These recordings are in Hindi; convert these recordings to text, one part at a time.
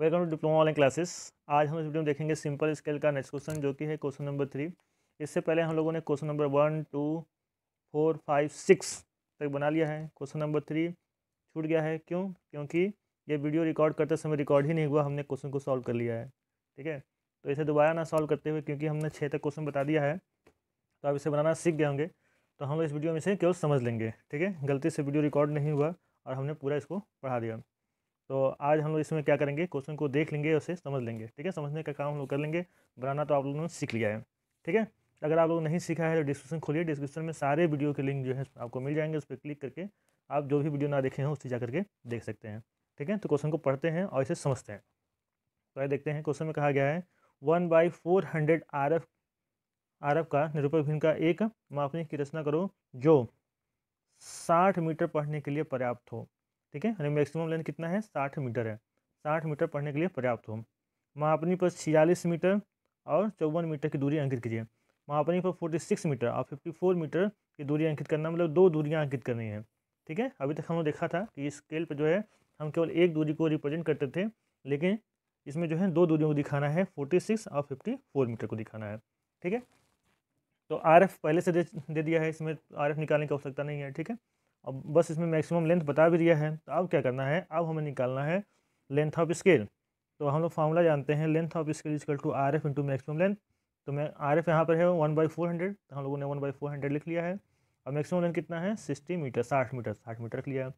welcome to diploma online classes आज हम इस वीडियो में देखेंगे सिंपल स्केल का नेक्स्ट क्वेश्चन जो कि है क्वेश्चन नंबर थ्री इससे पहले हम लोगों ने question number one two four five six तक बना लिया है क्वेश्चन नंबर थ्री छूट गया है क्यों क्योंकि ये वीडियो रिकॉर्ड करते समय रिकॉर्ड ही नहीं हुआ हमने क्वेश्चन को सॉल्व कर लिया है ठीक है तो इसे दोबारा ना सॉल्व करते हुए क्योंकि हमने छः तक क्वेश्चन बता दिया है तो आप इसे बनाना सीख गए होंगे तो हम इस वीडियो में से केवल समझ लेंगे ठीक है गलती से वीडियो रिकॉर्ड नहीं हुआ और हमने पूरा इसको पढ़ा दिया तो आज हम लोग इसमें क्या करेंगे क्वेश्चन को देख लेंगे उसे समझ लेंगे ठीक है समझने का काम हम लोग कर लेंगे बनाना तो आप लोगों ने सीख लिया है ठीक है अगर आप लोग नहीं सीखा है तो डिस्क्रिप्शन खोलिए डिस्क्रिप्शन में सारे वीडियो के लिंक जो है आपको मिल जाएंगे उस पर क्लिक करके आप जो भी वीडियो ना देखे हैं उसे जा करके देख सकते हैं ठीक है तो क्वेश्चन को पढ़ते हैं और इसे समझते हैं तो आइए देखते हैं क्वेश्चन में कहा गया है one by four hundred R F R F का निरूपक भिन्न का एक मापने की रचना करो जो साठ मीटर पढ़ने के लिए पर्याप्त हो ठीक है यानी मैक्सिमम लेंथ कितना है साठ मीटर है साठ मीटर पढ़ने के लिए पर्याप्त हो महापनी पर छियालीस मीटर और चौवन मीटर की दूरी अंकित कीजिए महापनी पर फोर्टी सिक्स मीटर और फिफ्टी फोर मीटर की दूरी अंकित करना मतलब दो दूरियाँ अंकित करनी है ठीक है अभी तक हमने देखा था कि इस स्केल पर जो है हम केवल एक दूरी को रिप्रेजेंट करते थे लेकिन इसमें जो है दो दूरियों को दिखाना है फोर्टी सिक्स और फिफ्टी फोर मीटर को दिखाना है ठीक है तो आर एफ पहले से दे, दे दिया है इसमें आर एफ निकालने की आवश्यकता नहीं है ठीक है अब बस इसमें मैक्सिमम लेंथ बता भी दिया है तो अब क्या करना है अब हमें निकालना है लेंथ ऑफ स्केल तो हम लोग फार्मूला जानते हैं length of scale equal to R F into maximum length तो मैं आर एफ यहाँ पर है वन बाई फोर हंड्रेड तो हम लोगों ने वन बाई फोर हंड्रेड लिख लिया है और मैक्सिमम लेंथ कितना है सिक्सटी मीटर साठ मीटर साठ मीटर लिया है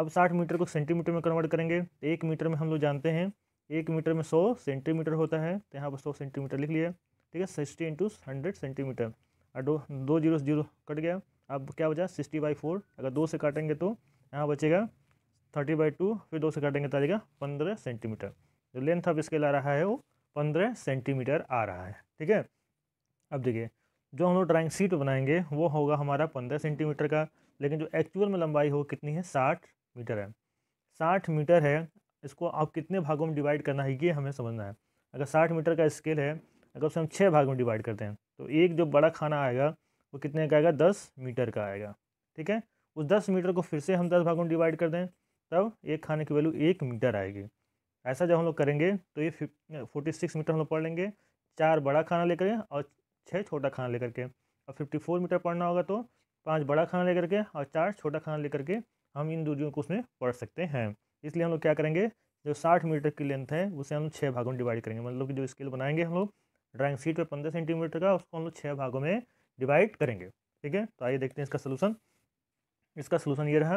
अब साठ मीटर को सेंटीमीटर में कन्वर्ट करेंगे तो एक मीटर में हम लोग जानते हैं एक मीटर में सौ सेंटीमीटर होता है तो यहाँ पर सौ सेंटीमीटर लिख लिया ठीक है सिक्सटी इंटू हंड्रेड सेंटीमीटर और दो दो जीरो जीरो कट गया अब क्या बचा सिक्सटी बाई फोर अगर दो से काटेंगे तो यहाँ बचेगा थर्टी बाई टू फिर दो से काटेंगे तो आ जाएगा पंद्रह सेंटीमीटर जो लेंथ ऑफ स्केल आ रहा है वो पंद्रह सेंटीमीटर आ रहा है ठीक है अब देखिए जो हम लोग ड्राइंग सीट बनाएंगे वो होगा हमारा पंद्रह सेंटीमीटर का लेकिन जो एक्चुअल में लंबाई हो कितनी है साठ मीटर है साठ मीटर है इसको आप कितने भागों में डिवाइड करना है ये हमें समझना है अगर साठ मीटर का स्केल है अगर उसे हम छः भाग में डिवाइड करते हैं तो एक जो बड़ा खाना आएगा वो कितने का आएगा दस मीटर का आएगा ठीक है उस दस मीटर को फिर से हम दस भागों में डिवाइड कर दें तब एक खाने की वैल्यू एक मीटर आएगी ऐसा जब हम लोग करेंगे तो ये फोर्टी सिक्स मीटर हम लोग पढ़ लेंगे चार बड़ा खाना लेकर और छः छोटा खाना लेकर के और फिफ्टी फोर मीटर पढ़ना होगा तो पाँच बड़ा खाना लेकर के और चार छोटा खाना लेकर के हम इन दूरियों को उसमें पढ़ सकते हैं इसलिए हम लोग क्या करेंगे जो साठ मीटर की लेंथ है उसे हम छः भागों में डिवाइड करेंगे मतलब कि जो स्केल बनाएंगे हम लोग ड्राइंग शीट पर पंद्रह सेंटीमीटर का उसको हम लोग छः भागों में डिवाइड करेंगे ठीक है तो आइए देखते हैं इसका सोलूशन इसका सोलूशन ये रहा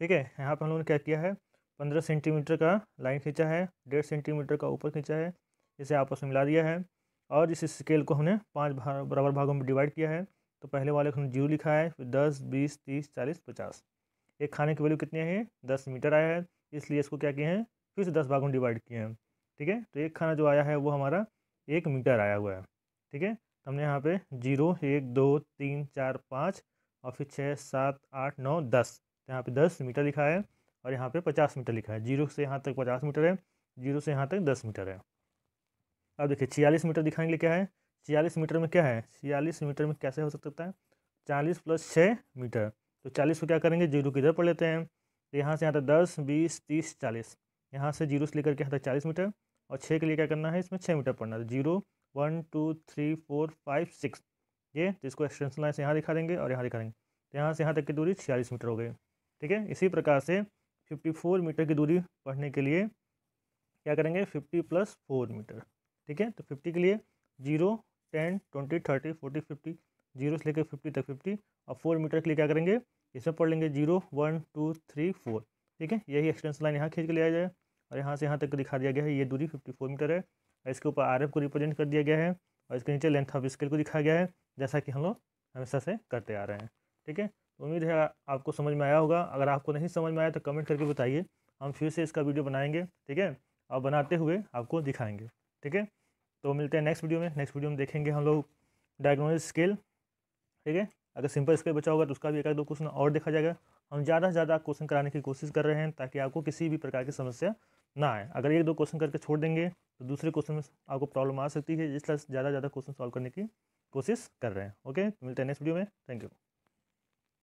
ठीक है यहाँ पर हम लोगों ने क्या किया है पंद्रह सेंटीमीटर का लाइन खींचा है डेढ़ सेंटीमीटर का ऊपर खींचा है इसे आपस में मिला दिया है और इस स्केल को हमने पाँच बराबर भागों में डिवाइड किया है तो पहले वाले को हमने जीरो लिखा है फिर दस बीस तीस चालीस पचास एक खाने की वैल्यू कितनी है दस मीटर आया है इसलिए इसको क्या किए हैं फिर से दस भागों में डिवाइड किए हैं ठीक है तो एक खाना जो आया है वो हमारा एक मीटर आया हुआ है ठीक है हमने यहाँ पे जीरो एक दो तीन चार पाँच और फिर छः सात आठ नौ दस तो यहाँ पे दस मीटर लिखा है और यहाँ पे पचास मीटर लिखा है जीरो से यहाँ तक पचास मीटर है जीरो से यहाँ तक दस मीटर है अब देखिए छियालीस मीटर दिखाएंगे क्या है छियालीस मीटर में क्या है छियालीस मीटर में कैसे हो सकता है चालीस प्लस छः मीटर तो चालीस को क्या करेंगे जीरो किधर पढ़ लेते हैं तो यहाँ से यहाँ तक दस बीस तीस चालीस यहाँ से जीरो से लेकर के यहाँ तक चालीस मीटर और छः के लिए क्या करना है इसमें छः मीटर पढ़ना है तो zero one two three four five six ये तो इसको एक्सटेंशन लाइन से यहाँ दिखा देंगे और यहाँ दिखा देंगे तो यहाँ से यहाँ तक की दूरी छियालीस मीटर हो गई ठीक है इसी प्रकार से फिफ्टी फोर मीटर की दूरी पढ़ने के लिए क्या करेंगे फिफ्टी प्लस फोर मीटर ठीक है तो फिफ्टी के लिए zero ten twenty thirty forty fifty zero से लेकर फिफ्टी तक फिफ्टी और फोर मीटर के लिए क्या करेंगे इसमें पढ़ लेंगे zero one two three four ठीक है यही एक्सटेंस लाइन यहाँ खींच के लिया जाए और यहाँ से यहाँ तक दिखा दिया गया है ये दूरी फिफ्टी फोर मीटर है और इसके ऊपर आर को रिप्रेजेंट कर दिया गया है और इसके नीचे लेंथ ऑफ स्केल को दिखाया गया है जैसा कि हम लोग हमेशा से करते आ रहे हैं ठीक है तो उम्मीद है आपको समझ में आया होगा अगर आपको नहीं समझ में आया तो कमेंट करके बताइए हम फिर से इसका वीडियो बनाएंगे ठीक है और बनाते हुए आपको दिखाएंगे ठीक है तो मिलते हैं नेक्स्ट वीडियो में नेक्स्ट वीडियो में देखेंगे हम लोग डायग्नोजिक स्केल ठीक है अगर सिंपल स्केल बचा होगा तो उसका भी एक दो क्वेश्चन और देखा जाएगा हम ज़्यादा से ज़्यादा क्वेश्चन कराने की कोशिश कर रहे हैं ताकि आपको किसी भी प्रकार की समस्या ना आए अगर एक दो क्वेश्चन करके छोड़ देंगे तो दूसरे क्वेश्चन में आपको प्रॉब्लम आ सकती है इसलिए ज़्यादा ज़्यादा क्वेश्चन सॉल्व करने की कोशिश कर रहे हैं ओके मिलते हैं नेक्स्ट वीडियो में थैंक यू